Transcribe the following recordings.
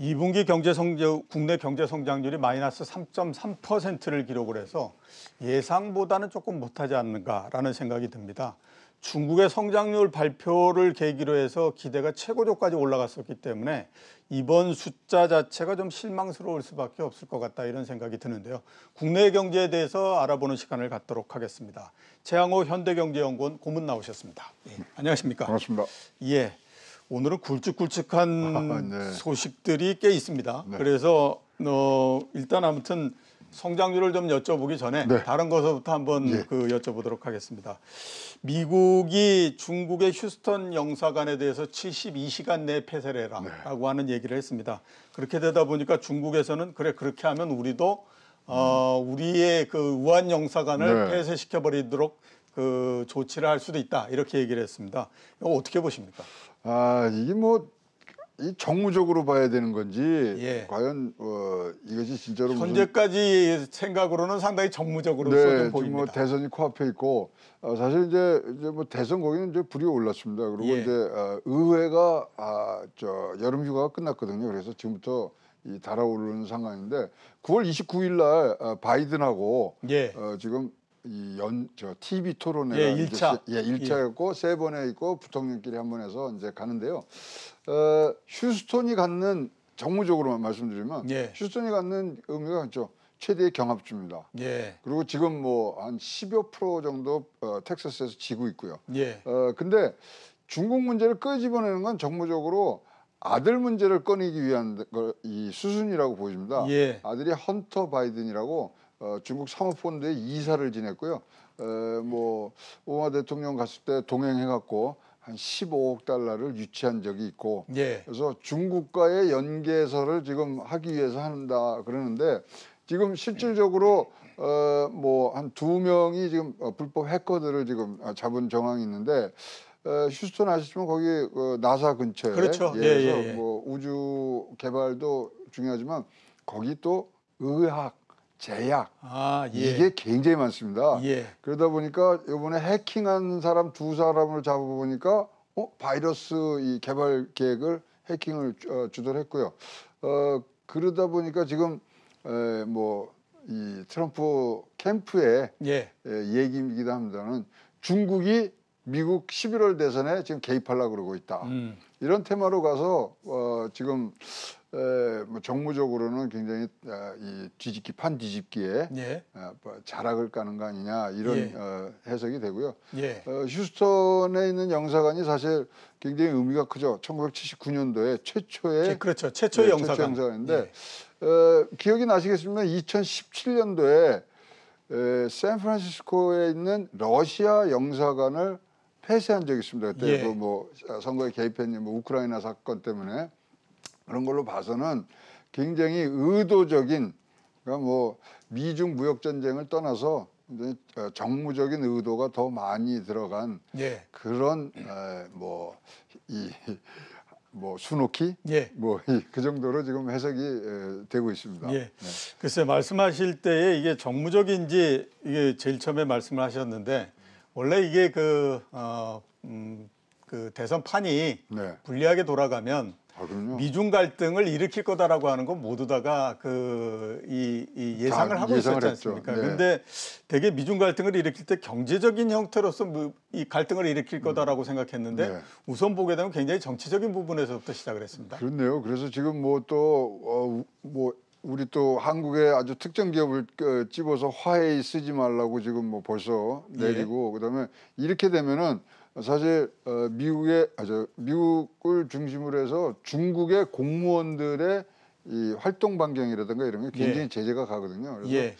2분기 경제 성장, 국내 경제 성장률이 마이너스 3.3%를 기록을 해서 예상보다는 조금 못하지 않는가라는 생각이 듭니다. 중국의 성장률 발표를 계기로 해서 기대가 최고조까지 올라갔었기 때문에 이번 숫자 자체가 좀 실망스러울 수밖에 없을 것 같다 이런 생각이 드는데요. 국내 경제에 대해서 알아보는 시간을 갖도록 하겠습니다. 최양호 현대경제연구원 고문 나오셨습니다. 네. 예, 안녕하십니까? 반갑습니다. 예. 오늘은 굵직굵직한 아, 네. 소식들이 꽤 있습니다. 네. 그래서 어, 일단 아무튼 성장률을 좀 여쭤보기 전에 네. 다른 것부터 한번 예. 그 여쭤보도록 하겠습니다. 미국이 중국의 휴스턴 영사관에 대해서 72시간 내에 폐쇄를 해라라고 네. 하는 얘기를 했습니다. 그렇게 되다 보니까 중국에서는 그래 그렇게 하면 우리도 어, 우리의 그 우한 영사관을 네. 폐쇄시켜 버리도록 그 조치를 할 수도 있다 이렇게 얘기를 했습니다. 이거 어떻게 보십니까? 아 이게 뭐. 이 정무적으로 봐야 되는 건지 예. 과연 어, 이것이 진짜로 현재까지 무슨... 생각으로는 상당히 정무적으로 네, 뭐 보입니다. 뭐 대선이 코앞에 있고 어, 사실 이제 이제 뭐 대선 거기는 이제 불이 올랐습니다. 그리고 예. 이제 어, 의회가 아, 저 여름 휴가가 끝났거든요. 그래서 지금부터 이 달아오르는 상황인데 9월 29일 날 어, 바이든하고 예. 어, 지금 이 연 저 TV 토론회 예, 1차 이 예, 1차였고 예. 세 번에 있고 부통령끼리 한 번 해서 이제 가는데요. 어, 휴스턴이 갖는 정무적으로만 말씀드리면 예. 휴스턴이 갖는 의미가 있죠. 그렇죠. 최대의 경합주입니다. 예. 그리고 지금 뭐한 10여 프로 정도 어, 텍사스에서 지고 있고요. 예. 어, 근데 중국 문제를 끄집어내는 건 정무적으로 아들 문제를 꺼내기 위한 이 수순이라고 보입니다. 예. 아들이 헌터 바이든이라고 어, 중국 사모펀드의 이사를 지냈고요. 에, 뭐 오바마 대통령 갔을 때 동행해갖고 한 15억 달러를 유치한 적이 있고 예. 그래서 중국과의 연계설을 지금 하기 위해서 한다 그러는데 지금 실질적으로 어, 뭐한 두 명이 지금 어, 불법 해커들을 지금 아, 잡은 정황이 있는데 에, 어, 휴스턴 아셨지만 거기 그 나사 근처에 그렇죠. 예, 예, 예, 뭐 우주 개발도 중요하지만 거기 또 의학 제약 아, 예. 이게 굉장히 많습니다. 예. 그러다 보니까 요번에 해킹한 사람 두 사람을 잡아보니까 어, 바이러스 이 개발 계획을 해킹을 어, 주도했고요. 를 어, 그러다 보니까 지금 에, 뭐. 이 트럼프 캠프에 예. 예, 얘기이기도 합니다는 중국이 미국 11월 대선에 지금 개입하려고 그러고 있다. 음. 이런 테마로 가서 어, 지금 에, 뭐 정무적으로는 굉장히 어, 이 뒤집기 판 뒤집기에 예. 어, 뭐 자락을 까는 거 아니냐 이런 예. 어, 해석이 되고요. 예. 어, 휴스턴에 있는 영사관이 사실 굉장히 의미가 크죠. 1979년도에 최초의 그렇죠. 최초의 네, 영사관. 영사관인데 예. 어, 기억이 나시겠지만 2017년도에 에, 샌프란시스코에 있는 러시아 영사관을 폐쇄한 적이 있습니다. 그때 예. 그뭐 아, 선거에 개입했니 뭐 우크라이나 사건 때문에 그런 걸로 봐서는 굉장히 의도적인 그러니까 뭐 미중 무역 전쟁을 떠나서 어, 정무적인 의도가 더 많이 들어간 예. 그런 뭐이뭐 뭐 수놓기 예. 뭐그 정도로 지금 해석이 되고 있습니다. 예. 네. 글쎄 말씀하실 때에 이게 정무적인지 이게 제일 처음에 말씀을 하셨는데 원래 이게 그, 어, 음, 그 대선 판이 네. 불리하게 돌아가면 아, 미중 갈등을 일으킬 거다라고 하는 건 모두 다가 그이 이 예상을 하고 예상을 있었지 했죠. 않습니까? 네. 근데 되게 미중 갈등을 일으킬 때 경제적인 형태로서 이 갈등을 일으킬 음. 거다라고 음. 생각했는데 네. 우선 보게 되면 굉장히 정치적인 부분에서부터 시작을 했습니다. 그렇네요. 그래서 지금 뭐또 어, 뭐 우리 또 한국의 아주 특정 기업을 집어서 그, 화해에 쓰지 말라고 지금 뭐 벌써 예. 내리고 예. 그다음에 이렇게 되면은 사실 어, 미국의 아저 미국을 중심으로 해서 중국의 공무원들의 이 활동 반경이라든가 이런 게 예. 굉장히 예. 제재가 가거든요. 그래서 예.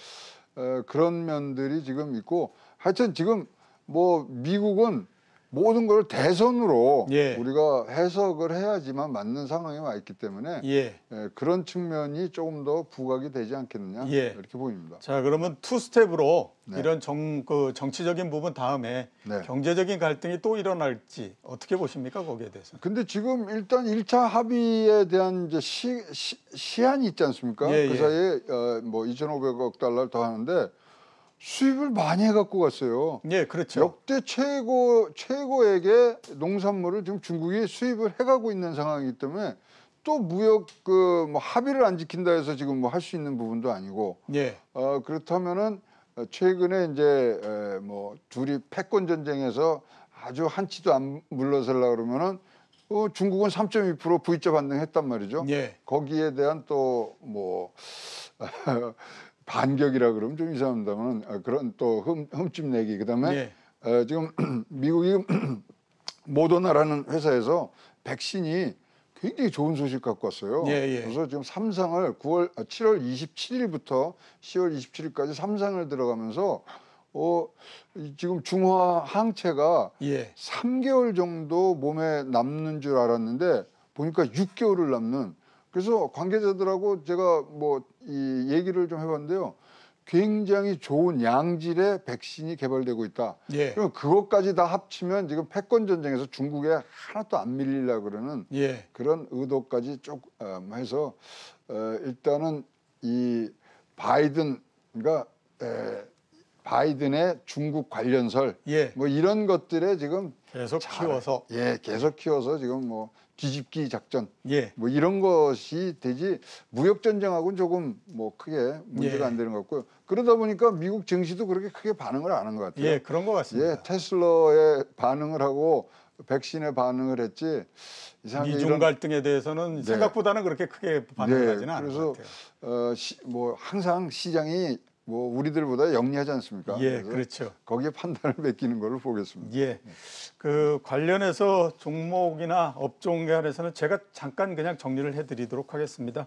어, 그런 면들이 지금 있고 하여튼 지금 뭐 미국은 모든 걸 대선으로 예. 우리가 해석을 해야지만 맞는 상황에 와 있기 때문에 예. 예, 그런 측면이 조금 더 부각이 되지 않겠느냐 예. 이렇게 보입니다. 자 그러면 투 스텝으로 네. 이런 정, 그 정치적인 부분 다음에 네. 경제적인 갈등이 또 일어날지 어떻게 보십니까 거기에 대해서? 근데 지금 일단 1차 합의에 대한 이제 시, 시, 한이 있지 않습니까? 예, 그 예. 사이에 어, 뭐 2,500억 달러를 더 하는데 수입을 많이 해갖고 갔어요. 예, 그렇죠. 역대 최고 최고에게 농산물을 지금 중국이 수입을 해가고 있는 상황이기 때문에 또 무역 그 뭐 합의를 안 지킨다 해서 지금 뭐 할 수 있는 부분도 아니고. 예. 어 그렇다면은 최근에 이제 뭐 둘이 패권 전쟁에서 아주 한치도 안 물러설라 그러면은 어, 중국은 3.2% V자 반등했단 말이죠. 예. 거기에 대한 또뭐 반격이라 그러면 좀 이상합니다만 아, 그런 또 흠, 흠집 내기 그다음에 네. 어, 지금 미국이 모더나라는 회사에서 백신이 굉장히 좋은 소식 갖고 왔어요. 예, 예. 그래서 지금 삼상을 9월 7월 아, 27일부터 10월 27일까지 삼상을 들어가면서 어 지금 중화 항체가 예. 3개월 정도 몸에 남는 줄 알았는데 보니까 6개월을 남는 그래서 관계자들하고 제가 뭐이 얘기를 좀 해봤는데요. 굉장히 좋은 양질의 백신이 개발되고 있다. 예. 그럼 그것까지 다 합치면 지금 패권 전쟁에서 중국에 하나도 안 밀리려 고 그러는 예. 그런 의도까지 쭉 음, 해서 어, 일단은 이 바이든 그러니까 에, 바이든의 중국 관련설 예. 뭐 이런 것들에 지금 계속 잘, 키워서 예 계속 키워서 지금 뭐 뒤집기 작전 예. 뭐 이런 것이 되지 무역 전쟁하고는 조금 뭐 크게 문제가 예. 안 되는 것 같고요 그러다 보니까 미국 증시도 그렇게 크게 반응을 안 한 것 같아요 예 그런 것 같습니다 예 테슬러의 반응을 하고 백신의 반응을 했지 이상하게 미중 이런... 갈등에 대해서는 네. 생각보다는 그렇게 크게 반응을 네. 하지는 않은 그래서 것 같아요. 어, 뭐 항상 시장이 뭐 우리들보다 영리하지 않습니까? 예, 그렇죠. 거기에 판단을 맡기는 걸로 보겠습니다. 예, 네. 그 관련해서 종목이나 업종 에간해서는 제가 잠깐 그냥 정리를 해드리도록 하겠습니다.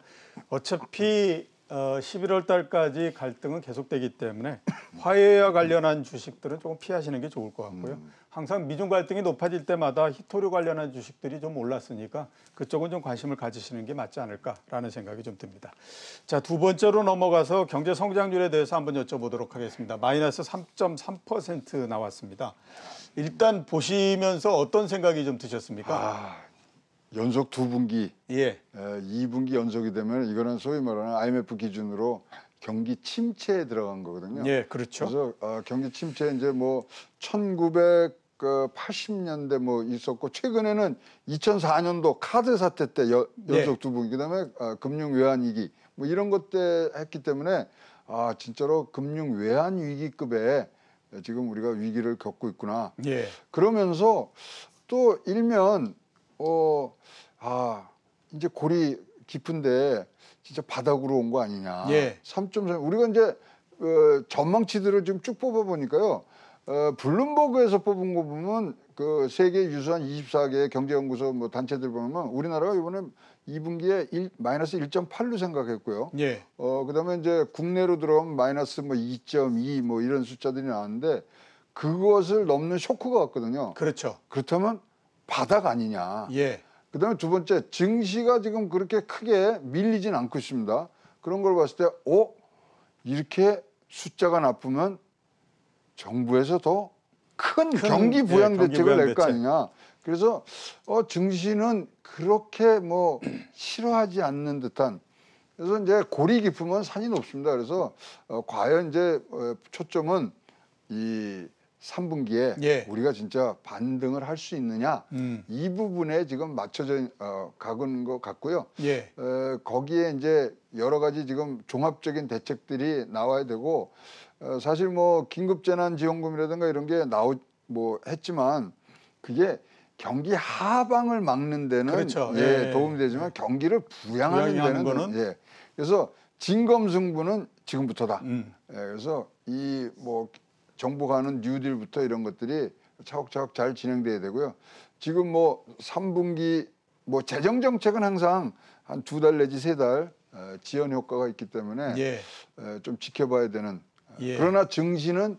어차피 11월 어, 달까지 갈등은 계속되기 때문에 화해와 관련한 주식들은 조금 피하시는 게 좋을 것 같고요. 음. 항상 미중 갈등이 높아질 때마다 히토류 관련한 주식들이 좀 올랐으니까 그쪽은 좀 관심을 가지시는 게 맞지 않을까라는 생각이 좀 듭니다. 자, 두 번째로 넘어가서 경제 성장률에 대해서 한번 여쭤보도록 하겠습니다. 마이너스 3.3% 나왔습니다. 일단 보시면서 어떤 생각이 좀 드셨습니까? 아... 연속 두 분기, 예. 에, 2분기 연속이 되면 이거는 소위 말하는 IMF 기준으로 경기 침체에 들어간 거거든요. 예, 그렇죠. 그래서 어, 경기 침체 이제 뭐 1980년대 0 0뭐 있었고 최근에는 2004년도 카드 사태 때 여, 네. 연속 예. 두 분기 그다음에 어, 금융 외환 위기 뭐 이런 것 때 했기 때문에 아 진짜로 금융 외환 위기급에 지금 우리가 위기를 겪고 있구나. 예. 그러면서 또 일면 어, 아, 이제 골이 깊은데 진짜 바닥으로 온 거 아니냐. 예. 3.3. 우리가 이제 어, 전망치들을 지금 쭉 뽑아보니까요. 어, 블룸버그에서 뽑은 거 보면 그 세계 유수한 24개의 경제연구소 뭐 단체들 보면 우리나라가 이번에 2분기에 1, 마이너스 1.8로 생각했고요. 예. 어, 그 다음에 이제 국내로 들어온 마이너스 뭐 2.2뭐 뭐 이런 숫자들이 나왔는데 그것을 넘는 쇼크가 왔거든요. 그렇죠. 그렇다면 바닥 아니냐. 예. 그다음에 두 번째 증시가 지금 그렇게 크게 밀리진 않고 있습니다. 그런 걸 봤을 때, 어 이렇게 숫자가 나쁘면 정부에서 더 큰 경기 예, 부양 대책을 낼 거 아니냐. 그래서 어 증시는 그렇게 뭐 싫어하지 않는 듯한 그래서 이제 고리 깊으면 산이 높습니다. 그래서 어, 과연 이제 어, 초점은 이 3분기에 예. 우리가 진짜 반등을 할 수 있느냐 음. 이 부분에 지금 맞춰져 어, 가는 것 같고요. 예. 에, 거기에 이제 여러 가지 지금 종합적인 대책들이 나와야 되고 어, 사실 뭐 긴급재난지원금이라든가 이런 게 나오 뭐 했지만 그게 경기 하방을 막는 데는 그렇죠. 예, 예, 도움이 되지만 경기를 부양하는, 부양하는 데는 거는? 예. 그래서 진검승부는 지금부터다. 음. 예, 그래서 이뭐 정부가 하는 뉴딜부터 이런 것들이 차곡차곡 잘 진행돼야 되고요. 지금 뭐 3분기 뭐 재정 정책은 항상 한 두 달 내지 세달 어, 지연 효과가 있기 때문에 예. 어, 좀 지켜봐야 되는 어, 예. 그러나 증시는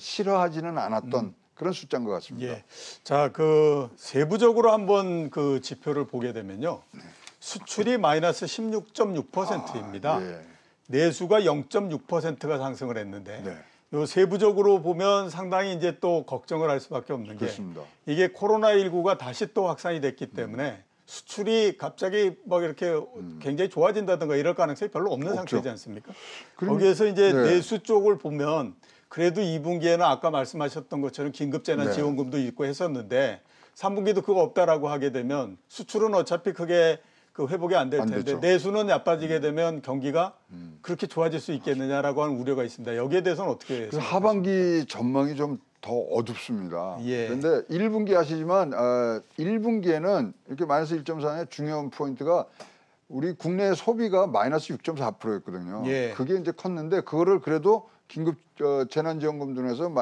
싫어하지는 않았던 음. 그런 숫자인 것 같습니다. 예. 자, 그 세부적으로 한번 그 지표를 보게 되면요. 네. 수출이 마이너스 16.6%입니다. 아, 예. 내수가 0.6%가 상승을 했는데 네. 요 세부적으로 보면 상당히 이제 또 걱정을 할 수밖에 없는 그렇습니다. 게 이게 코로나 19가 다시 또 확산이 됐기 때문에 음. 수출이 갑자기 막 이렇게 음. 굉장히 좋아진다든가 이럴 가능성이 별로 없는 없죠. 상태이지 않습니까? 그럼, 거기에서 이제 네. 내수 쪽을 보면 그래도 2분기에는 아까 말씀하셨던 것처럼 긴급재난 네. 지원금도 있고 했었는데 3분기도 그거 없다라고 하게 되면 수출은 어차피 크게 그 회복이 안 될 텐데 안 내수는 나빠지게 음. 되면 경기가 음. 그렇게 좋아질 수 있겠느냐라고 하는 우려가 있습니다. 여기에 대해서는 어떻게 그래서 하반기 전망이 좀 더 어둡습니다. 예. 그런데 1분기 하시지만 어, 아, 1분기에는 이렇게 마이너스 1.4의 중요한 포인트가 우리 국내 소비가 마이너스 6.4%였거든요. 예. 그게 이제 컸는데 그거를 그래도 긴급 어, 재난지원금 중에서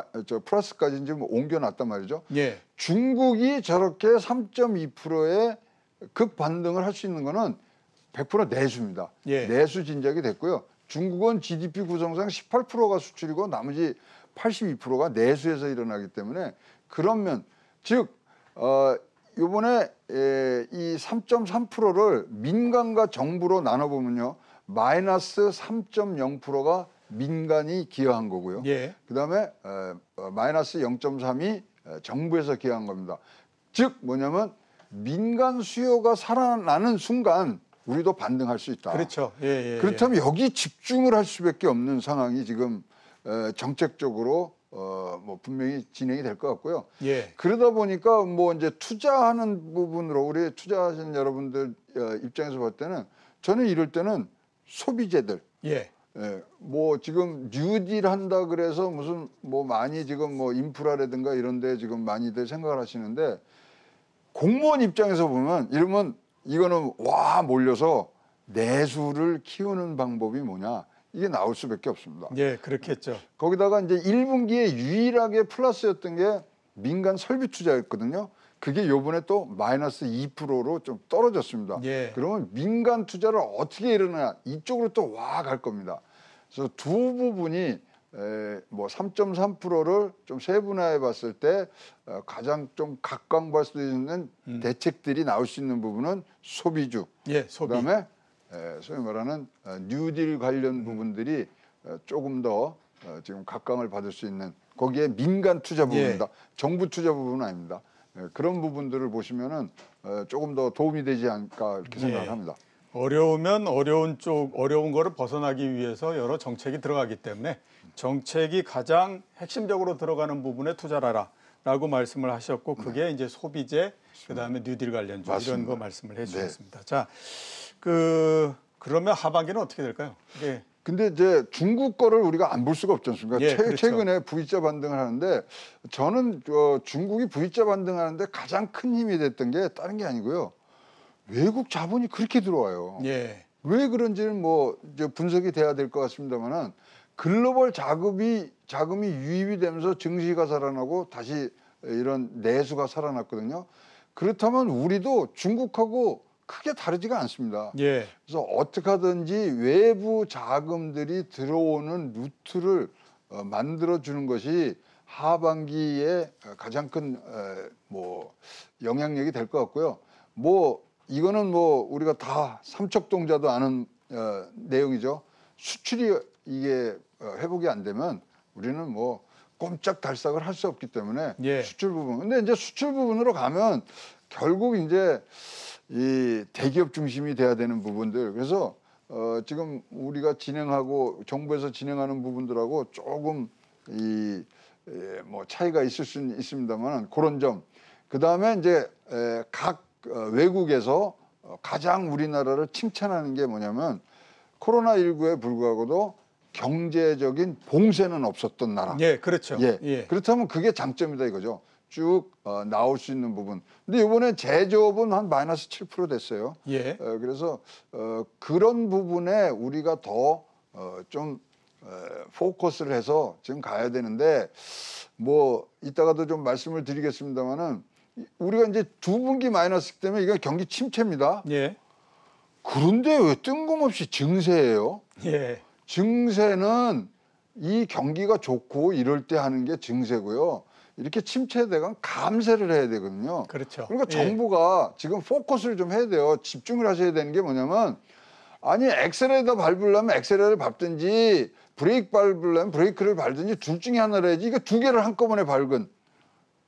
플러스까지 뭐 옮겨놨단 말이죠. 예. 중국이 저렇게 3.2%의 극반등을 할 수 있는 거는 100% 내수입니다. 예. 내수 진작이 됐고요. 중국은 GDP 구성상 18%가 수출이고 나머지 82%가 내수에서 일어나기 때문에 그러면 즉 어, 요번에 에, 예, 이 3.3%를 민간과 정부로 나눠 보면요. 마이너스 3.0%가 민간이 기여한 거고요. 예. 그다음에 에, 어, 어, 마이너스 0.3이 정부에서 기여한 겁니다. 즉 뭐냐면 민간 수요가 살아나는 순간 우리도 반등할 수 있다. 그렇죠. 예, 예, 예. 그렇다면 예. 여기 집중을 할 수밖에 없는 상황이 지금 어, 정책적으로 어뭐 분명히 진행이 될 것 같고요. 예. 그러다 보니까 뭐 이제 투자하는 부분으로 우리 투자하시는 여러분들 어, 입장에서 볼 때는 저는 이럴 때는 소비재들. 예. 예, 뭐 지금 뉴딜 한다 그래서 무슨 뭐 많이 지금 뭐 인프라라든가 이런 데 지금 많이들 생각을 하시는데 공무원 입장에서 보면 이러면 이거는 와 몰려서 내수를 키우는 방법이 뭐냐 이게 나올 수밖에 없습니다. 예, 그렇겠죠. 거기다가 이제 1분기에 유일하게 플러스였던 게 민간 설비 투자였거든요. 그게 요번에 또 마이너스 2%로 좀 떨어졌습니다. 예. 그러면 민간 투자를 어떻게 이러느냐 이쪽으로 또 와 갈 겁니다. 그래서 두 부분이 뭐 3.3%를 좀 세분화해 봤을 때 어, 가장 좀 각광받을 수 있는 음. 대책들이 나올 수 있는 부분은 소비주. 예, 소비. 그다음에 소위 말하는 어, 뉴딜 관련 음. 부분들이 어, 조금 더 지금 각광을 받을 수 있는 거기에 민간 투자 예. 부분입니다. 예. 정부 투자 부분은 아닙니다. 그런 부분들을 보시면은 조금 더 도움이 되지 않을까 이렇게 생각합니다. 예. 어려우면 어려운 쪽 어려운 거를 벗어나기 위해서 여러 정책이 들어가기 때문에 정책이 가장 핵심적으로 들어가는 부분에 투자를 하라. 라고 말씀을 하셨고 네. 그게 네. 이제 소비재 그다음에 뉴딜 관련주 이런 거 말씀을 해 주셨습니다. 네. 자. 그 그러면 하반기는 어떻게 될까요? 예. 근데 이제 중국 거를 우리가 안 볼 수가 없지 않습니까? 그러니까 예, 최, 그렇죠. 근에 V자 반등을 하는데 저는 어, 중국이 V자 반등하는데 가장 큰 힘이 됐던 게 다른 게 아니고요. 외국 자본이 그렇게 들어와요. 예. 왜 그런지는 뭐 분석이 돼야 될 것 같습니다만은 글로벌 자금이 자금이 유입이 되면서 증시가 살아나고 다시 이런 내수가 살아났거든요. 그렇다면 우리도 중국하고 크게 다르지가 않습니다. 예. 그래서 어떻게 하든지 외부 자금들이 들어오는 루트를 어, 만들어 주는 것이 하반기에 가장 큰뭐 어, 영향력이 될 것 같고요. 뭐 이거는 뭐 우리가 다 삼척동자도 아는 어, 내용이죠. 수출이 이게 어, 회복이 안 되면 우리는 뭐 꼼짝 달싹을 할 수 없기 때문에 예. 수출 부분. 근데 이제 수출 부분으로 가면 결국 이제 이 대기업 중심이 돼야 되는 부분들. 그래서 어 지금 우리가 진행하고 정부에서 진행하는 부분들하고 조금 이뭐 예, 차이가 있을 수는 있습니다만 그런 점. 그다음에 이제 각 어, 외국에서 어, 가장 우리나라를 칭찬하는 게 뭐냐면 코로나19에 불구하고도 경제적인 봉쇄는 없었던 나라. 예, 그렇죠. 예. 예. 그렇다면 그게 장점이다 이거죠. 쭉 어, 나올 수 있는 부분. 근데 이번에 제조업은 한 마이너스 7% 됐어요. 예. 어, 그래서 어, 그런 부분에 우리가 더좀 어, 어, 포커스를 해서 지금 가야 되는데 뭐 이따가도 좀 말씀을 드리겠습니다만은 우리가 이제 두 분기 마이너스 때문에 이건 경기 침체입니다. 예. 그런데 왜 뜬금없이 증세예요? 예. 증세는 이 경기가 좋고 이럴 때 하는 게 증세고요. 이렇게 침체되건 감세를 해야 되거든요. 그렇죠. 그러니까 예. 정부가 예. 지금 포커스를 좀 해야 돼요. 집중을 하셔야 되는 게 뭐냐면 아니 엑셀에다 밟으려면 엑셀에를 밟든지 브레이크 밟으려면 브레이크를 밟든지 둘 중에 하나를 해야지 이거 두 개를 한꺼번에 밟은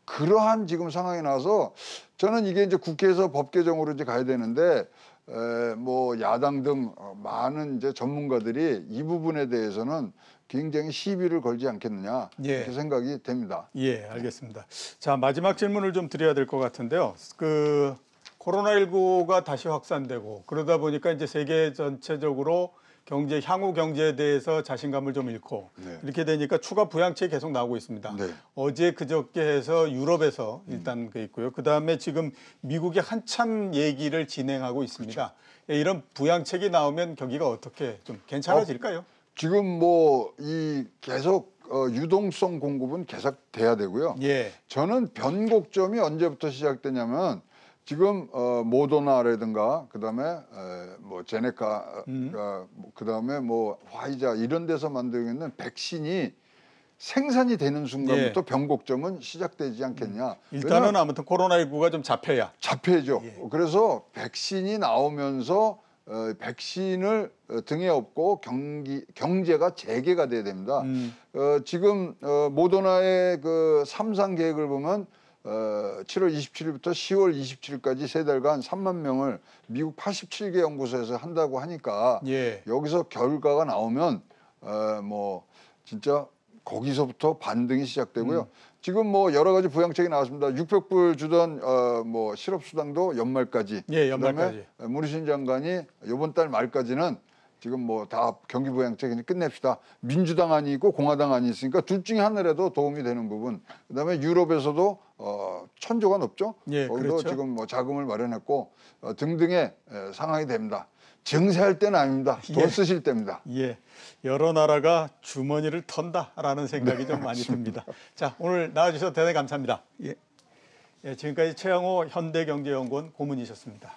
그러한 지금 상황이 나서 저는 이게 이제 국회에서 법 개정으로 이제 가야 되는데 에, 뭐 야당 등 어, 많은 이제 전문가들이 이 부분에 대해서는 굉장히 시비를 걸지 않겠느냐 예. 이렇게 생각이 됩니다. 예, 알겠습니다. 자 마지막 질문을 좀 드려야 될 것 같은데요. 그 코로나19가 다시 확산되고 그러다 보니까 이제 세계 전체적으로 경제 향후 경제에 대해서 자신감을 좀 잃고 네. 이렇게 되니까 추가 부양책이 계속 나오고 있습니다. 네. 어제 그저께 해서 유럽에서 일단 음. 그 있고요. 그다음에 지금 미국이 한참 얘기를 진행하고 있습니다. 그렇죠. 예, 이런 부양책이 나오면 경기가 어떻게 좀 괜찮아질까요? 어, 지금 뭐 이 계속 어, 유동성 공급은 계속 돼야 되고요. 예. 저는 변곡점이 언제부터 시작되냐면 지금 어, 모더나라든가 그다음에 에, 뭐 제네카 음. 어, 뭐, 그다음에 뭐 화이자 이런 데서 만들고 있는 백신이 생산이 되는 순간부터 예. 변곡점은 시작되지 않겠냐. 음. 일단은 아무튼 코로나19가 좀 잡혀야. 잡혀야죠. 예. 그래서 백신이 나오면서 어, 백신을 어, 등에 업고 경기, 경제가 재개가 돼야 됩니다. 음. 어, 지금 어, 모더나의 그삼상 계획을 보면 어, 7월 27일부터 10월 27일까지 세 달간 3만 명을 미국 87개 연구소에서 한다고 하니까 예. 여기서 결과가 나오면 어, 뭐 진짜 거기서부터 반등이 시작되고요. 음. 지금 뭐 여러 가지 부양책이 나왔습니다. 600불 주던 어뭐 실업 수당도 연말까지. 예, 연말까지. 문희신 장관이 이번 달 말까지는 지금 뭐 다 경기부양책이니 끝냅시다. 민주당 안이 있고 공화당 안이 있으니까 둘 중에 하나라도 도움이 되는 부분. 그다음에 유럽에서도 어 천조가 높죠. 예, 거기도 그렇죠. 지금 뭐 자금을 마련했고 어, 등등의 에, 상황이 됩니다. 증세할 때는 아닙니다. 예. 돈 예. 쓰실 때입니다. 예. 여러 나라가 주머니를 턴다라는 생각이 네, 좀 많이 맞습니다. 듭니다. 자, 오늘 나와주셔서 대단히 감사합니다. 예. 예 지금까지 최영호 현대경제연구원 고문이셨습니다.